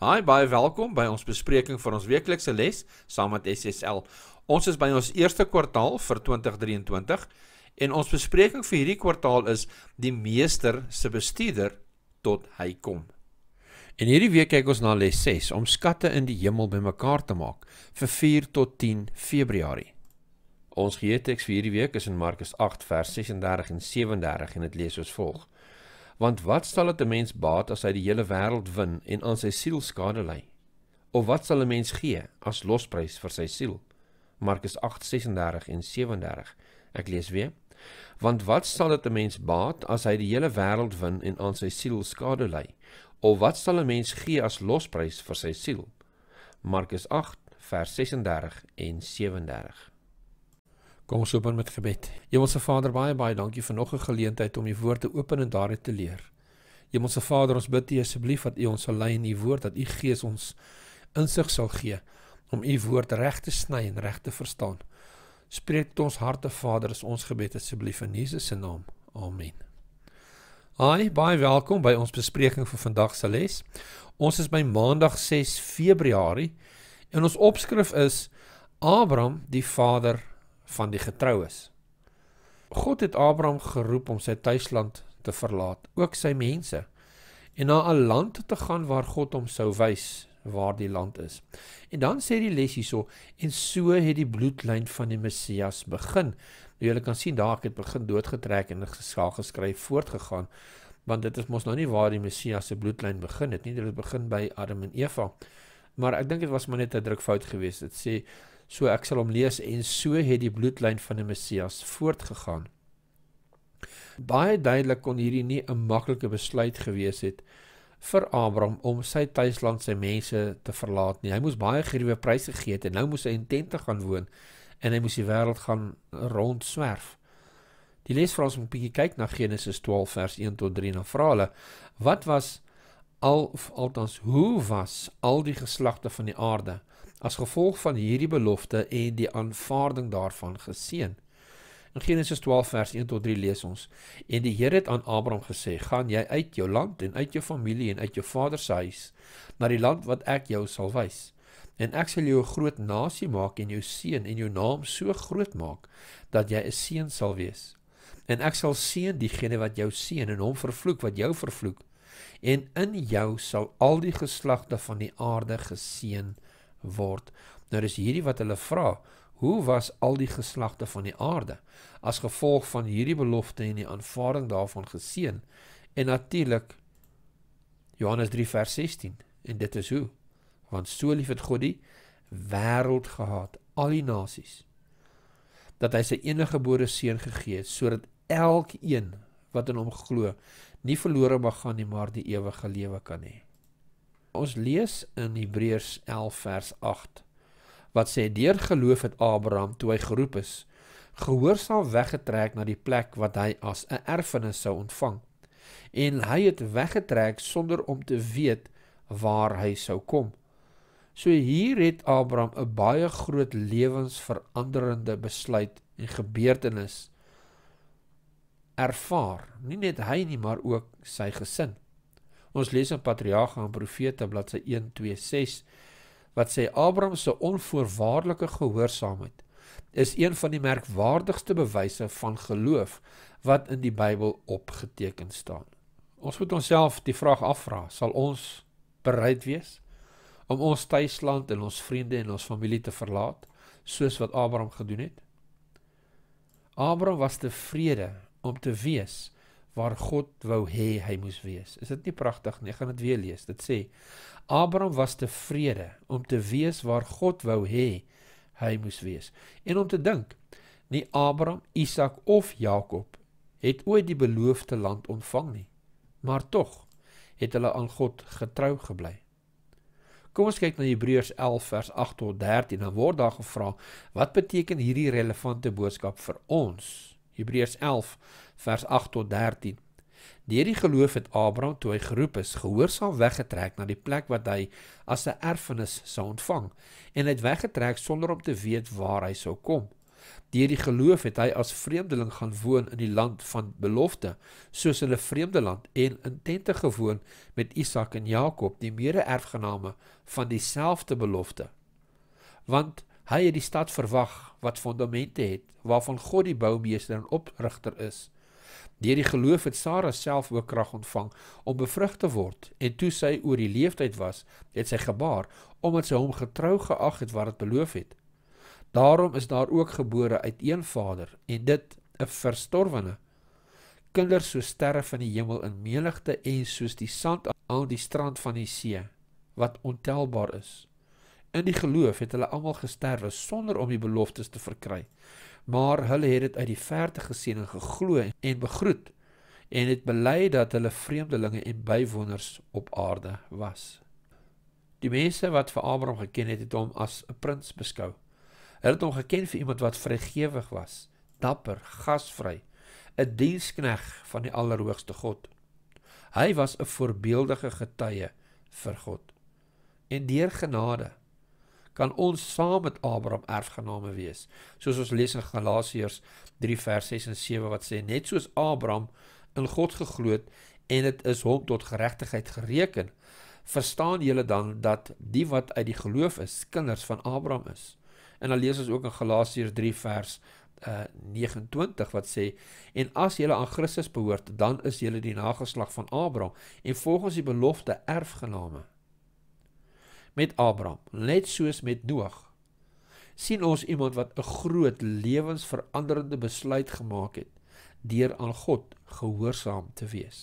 Hi, baie welkom by ons bespreking van ons weeklikse les saam met SSL. Ons is by ons eerste kwartaal vir 2023 en ons bespreking vir hierdie kwartaal is die meester se bestuurder tot hy kom. En hierdie week kyk ons na les 6 om skatte in die hemel bymekaar te maak vir 4 tot 10 Februarie. Ons geheue teks vir hierdie week is in Markus 8 vers 36 en 37 en dit lees soos volg. Want wat sal dit 'n mens baat as hy die hele wêreld wen en aan sy siel skade ly? Of wat sal 'n mens gee as losprys vir sy siel? Markus 8:36 en 37. Ek lees weer. Want wat sal dit 'n mens baat as hy die hele wêreld wen en aan sy siel skade ly? Of wat sal 'n mens gee as losprys vir sy siel? Markus 8 vers 36 en 37 Kom ons open met gebed. Hemelse Vader, baie baie dankie vir nog 'n geleentheid om U woord te open en daaruit te leer. Hemelse Vader, ons bid U asseblief dat U ons sal lei in U woord, dat U Gees ons insig sal gee om U woord reg te sny en reg te verstaan. Spreek tot ons harte, Vader, is ons gebed asseblief in Jesus se naam. Amen. Hi, baie welkom by ons bespreking vir vandag se les. Ons is by Maandag 6 Februarie en ons opskrif is Abraham, die vader van van die getroues. God het Abraham geroep om sy tuisland te verlaat, ook sy mense, en na 'n land te gaan waar God hom sou wys waar die land is. En dan sê die les hierso en so het die bloedlyn van die Messias begin. Nou julle kan sien daar ek het begin doodgetrek en geskaal geskryf voortgegaan want dit is mos nou nie waar die Messias se bloedlyn begin het nie. Dit het begin by Adam en Eva. Maar ek dink dit was maar net 'n drukfout geweest. Dit sê So ek sal hom lees en so het die bloedlyn van die Messias voortgegaan. Baie duidelik kon hierdie nie 'n maklike besluit gewees het vir Abraham om sy tuisland sy mense te verlaat nie. Hy moes baie geriewe pryse gee het en nou moes hy in tente gaan woon en hy moes die wêreld gaan rondswerf. Die les vra ons om 'n bietjie kyk na Genesis 12 vers 1 tot 3 en dan vra hulle: Wat was al of althans hoe was al die geslagte van die aarde? as gevolg van hierdie belofte en die aanvaarding daarvan geseën. In Genesis 12 vers 1 tot 3 lees ons: En die Here het aan Abraham gesê: "Gaan jy uit jou land en uit jou familie en uit jou vader se huis na die land wat ek jou sal wys. En ek sal jou 'n groot nasie maak en jou seën en jou naam so groot maak dat jy 'n seën sal wees. En ek sal seën diegene wat jou seën en hom vervloek wat jou vervloek. En in jou sal al die geslagte van die aarde geseën word." word. Nou dis hierdie wat hulle vra. Hoe was al die geslagte van die aarde as gevolg van hierdie belofte en die aanvaarding daarvan geseën? En natuurlik Johannes 3 vers 16 en dit is hoe want so lief het God die wêreld gehad al die nasies dat hy sy enige gebore seun gegee het sodat elkeen wat in hom glo nie verlore mag gaan nie maar die ewige lewe kan hê. Ons lees in Hebreërs 11 vers 8 wat sê deur geloof het Abraham toe hy geroep is gehoorsaam weggetrek na die plek wat hy as 'n erfenis sou ontvang. En hy het weggetrek sonder om te weet waar hy sou kom. So hier het Abraham 'n baie groot lewensveranderende besluit en gebeurtenis ervaar, nie net hy nie, maar ook sy gesin. Ons lees in Patriarge en Profete bladsy 126 wat sê Abraham se onvoorwaardelike gehoorsaamheid is een van die merkwaardigste bewyse van geloof wat in die Bybel opgeteken staan. Ons moet onsself die vraag afvra, sal ons bereid wees om ons tuisland en ons vriende en ons familie te verlaat soos wat Abraham gedoen het? Abraham was tevrede om te weet waar God wou hê hy moes wees. Is dit nie pragtig nie? Ek gaan dit weer lees. Dit sê: Abraham was tevrede om te wees waar God wou hê hy moes wees. En om te dink, nie Abraham, Isak of Jakob het ooit die beloofde land ontvang nie. Maar tog het hulle aan God getrou gebly. Kom ons kyk na Hebreërs 11 vers 8 tot 13 en dan word daar gevra wat beteken hierdie relevante boodskap vir ons Hebreërs 11 vers 8 tot 13. Deur die geloof het Abraham toe hy geroep is, gehoorsaam weggetrek na die plek wat hy as 'n erfenis sou ontvang en het weggetrek sonder om te weet waar hy sou kom. Deur die geloof het hy as vreemdeling gaan woon in die land van belofte, soos in 'n vreemde land en in tente gewoon met Isak en Jakob, die mede-erfgename van dieselfde belofte. Want Hy het die stad verwag wat fondamente het, waarvan God die boumeester en oprigter is. Deur die geloof het Sara self ook krag ontvang om bevrug te word en toe sy oor die leeftyd was, het sy gebaar omdat sy hom getrou geag het wat dit beloof het. Daarom is daar ook gebore uit een vader en dit 'n verstorwene kinders so sterre van die hemel in menigte en soos die sand aan die strand van die see wat ontelbaar is. In die geloof het hulle almal gesterwe sonder om die beloftes te verkry. Maar hulle het dit uit die verte gesien en geglo en begroet en het bely dat hulle vreemdelinge en bywoners op aarde was. Die mense wat vir Abraham geken het, het hom as 'n prins beskou. Hulle het hom geken vir iemand wat vrygewig was, dapper, gasvry, 'n dienskneg van die Allerhoogste God. Hy was 'n voorbeeldige getuie vir God. En deur genade kan ons saam met Abraham erfgename wees. Soos ons lees in Galasiërs 3 vers 6 en 7 wat sê net soos Abraham in God geglo het en dit is hom tot geregtigheid gereken, verstaan julle dan dat die wat uit die geloof is, kinders van Abraham is. En dan lees ons ook in Galasiërs 3 vers uh eh, 29 wat sê en as jy aan Christus behoort dan is jy die nageslag van Abraham en volgens die belofte erfgename met Abraham, net soos met Noag. sien ons iemand wat 'n groot lewensveranderende besluit gemaak het deur aan God gehoorsaam te wees.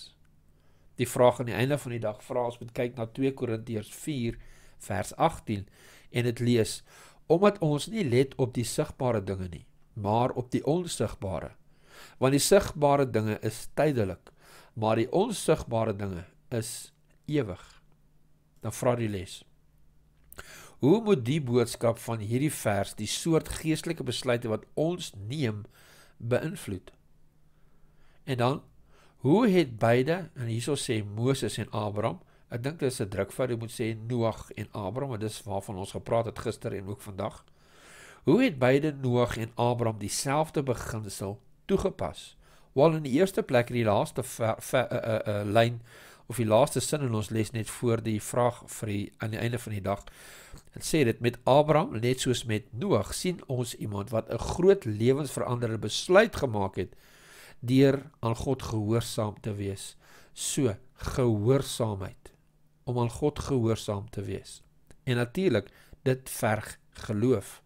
Die vraag aan die einde van die dag vra ons moet kyk na 2 Korintiërs 4 vers 18 en dit lees: Omdat ons nie let op die sigbare dinge nie, maar op die onsigbare. Want die sigbare dinge is tydelik, maar die onsigbare dinge is ewig. Dan vra die les: Hoe moet die boodskap van hierdie vers die soort geestelike besluite wat ons neem beïnvloed? En dan Hoe het beide, en hierso sê Moses en Abraham, ek dink dit is 'n druk vir jy moet sê Noag en Abraham, want dis waarvan ons gepraat het gister en ook vandag. Hoe het beide Noag en Abraham dieselfde beginsel toegepas? Wel in die eerste plek in die laaste eh, eh, eh, lyn uh, uh, uh, of die laaste sin in ons les net voor die vraag vir die aan die einde van die dag. Dit sê dit met Abraham net soos met Noag sien ons iemand wat 'n groot lewensveranderende besluit gemaak het deur aan God gehoorsaam te wees. So gehoorsaamheid om aan God gehoorsaam te wees. En natuurlik, dit verg geloof.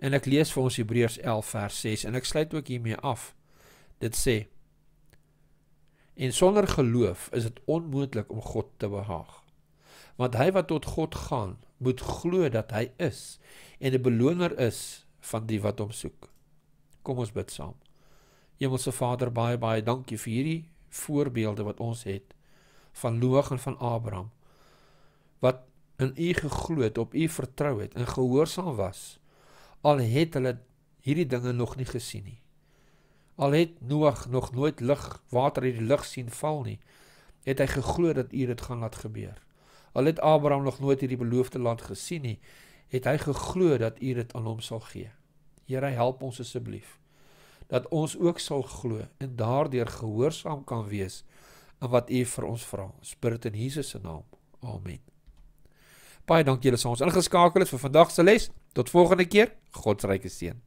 En ek lees vir ons Hebreërs 11 vers 6 en ek sluit ook hiermee af. Dit sê En sonder geloof is dit onmoontlik om God te behaag. Want hy wat tot God gaan, moet glo dat hy is en 'n beloner is van die wat hom soek. Kom ons bid saam. Hemelse Vader, baie baie dankie vir hierdie voorbeelde wat ons het van Noag en van Abraham wat in U geglo het, op U vertrou het en gehoorsaam was. Al het hulle hierdie dinge nog nie gesien nie. Al het Noag nog nooit lig, water uit die lig sien val nie, het hy geglo dat U dit gaan laat gebeur. Al het Abraham nog nooit hierdie beloofde land gesien nie, het hy geglo dat U dit aan hom sal gee. Here, help ons asseblief dat ons ook sal glo en daardeur gehoorsaam kan wees aan wat U vir ons vra. Spirit in Jesus se naam. Amen. Baie dankie julle sou ons ingeskakel het vir vandag se les. Tot volgende keer. God se ryke seën.